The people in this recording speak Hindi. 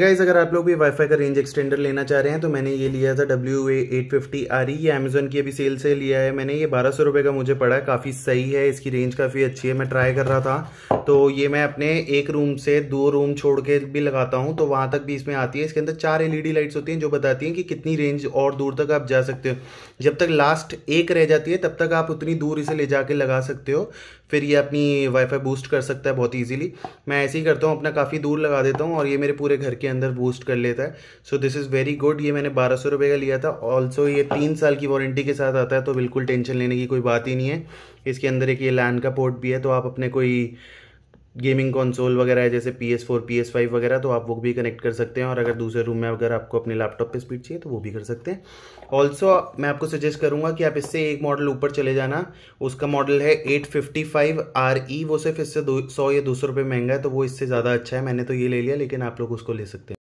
गाइज अगर आप लोग भी वाईफाई का रेंज एक्सटेंडर लेना चाह रहे हैं तो मैंने ये लिया था डब्ल्यू ए एट फिफ्टी आ रही ये अमेजोन की अभी सेल से लिया है मैंने ये बारह सौ रुपये का मुझे पड़ा है काफ़ी सही है इसकी रेंज काफ़ी अच्छी है मैं ट्राई कर रहा था तो ये मैं अपने एक रूम से दो रूम छोड़ के भी लगाता हूँ तो वहाँ तक भी इसमें आती है इसके अंदर चार एल लाइट्स e होती हैं जो बताती हैं कि कितनी रेंज और दूर तक आप जा सकते हो जब तक लास्ट एक रह जाती है तब तक आप उतनी दूर इसे ले जाके लगा सकते हो फिर ये अपनी वाईफाई बूस्ट कर सकता है बहुत ईजिली मैं ऐसे ही करता हूँ अपना काफ़ी दूर लगा देता हूँ और ये मेरे पूरे घर के अंदर बूस्ट कर लेता है so this is very good ये मैंने बारह सौ रुपये का लिया था ऑल्सो ये तीन साल की वारंटी के साथ आता है तो बिल्कुल टेंशन लेने की कोई बात ही नहीं है इसके अंदर एक ये लैंड का पोर्ट भी है तो आप अपने कोई गेमिंग कंसोल वगैरह है जैसे P S four P S five वगैरह तो आप वो भी कनेक्ट कर सकते हैं और अगर दूसरे रूम में अगर आपको अपने लैपटॉप पे स्पीड चाहिए तो वो भी कर सकते हैं ऑल्सो मैं आपको सजेस्ट करूँगा कि आप इससे एक मॉडल ऊपर चले जाना उसका मॉडल है eight fifty five R E वो सिर्फ इससे दो सौ या दो सौ रुपये महंगा है तो वो इससे ज़्यादा अच्छा है मैंने तो ये ले लिया लेकिन आप लोग उसको ले सकते हैं